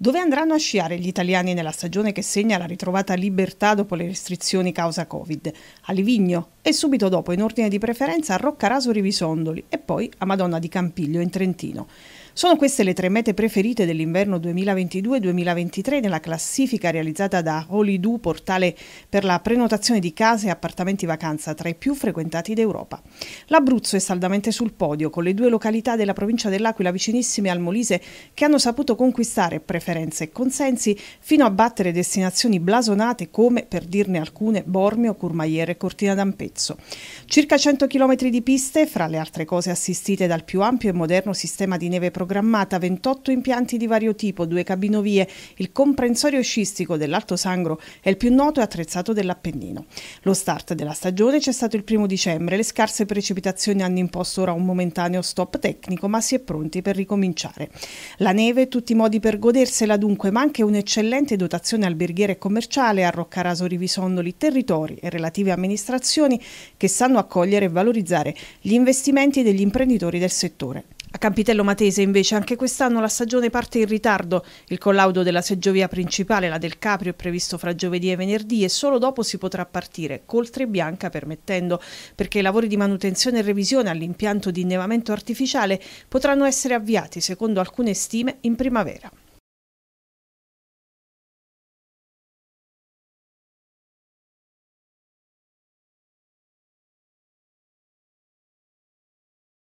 Dove andranno a sciare gli italiani nella stagione che segna la ritrovata libertà dopo le restrizioni causa Covid? A Livigno e subito dopo in ordine di preferenza a Roccaraso Rivisondoli e poi a Madonna di Campiglio in Trentino. Sono queste le tre mete preferite dell'inverno 2022-2023 nella classifica realizzata da Holidoo, portale per la prenotazione di case e appartamenti vacanza tra i più frequentati d'Europa. L'Abruzzo è saldamente sul podio, con le due località della provincia dell'Aquila vicinissime al Molise che hanno saputo conquistare preferenze e consensi fino a battere destinazioni blasonate come, per dirne alcune, Bormio, Curmaiere e Cortina d'Ampezzo. Circa 100 km di piste, fra le altre cose assistite dal più ampio e moderno sistema di neve programmata, programmata 28 impianti di vario tipo, due cabinovie. Il comprensorio scistico dell'Alto Sangro è il più noto e attrezzato dell'Appennino. Lo start della stagione c'è stato il primo dicembre. Le scarse precipitazioni hanno imposto ora un momentaneo stop tecnico, ma si è pronti per ricominciare. La neve, tutti i modi per godersela dunque, ma anche un'eccellente dotazione alberghiera e commerciale a Roccaraso Rivisondoli, territori e relative amministrazioni che sanno accogliere e valorizzare gli investimenti degli imprenditori del settore. A Campitello Matese invece anche quest'anno la stagione parte in ritardo. Il collaudo della seggiovia principale, la del Caprio, è previsto fra giovedì e venerdì e solo dopo si potrà partire, coltre bianca permettendo, perché i lavori di manutenzione e revisione all'impianto di innevamento artificiale potranno essere avviati, secondo alcune stime, in primavera.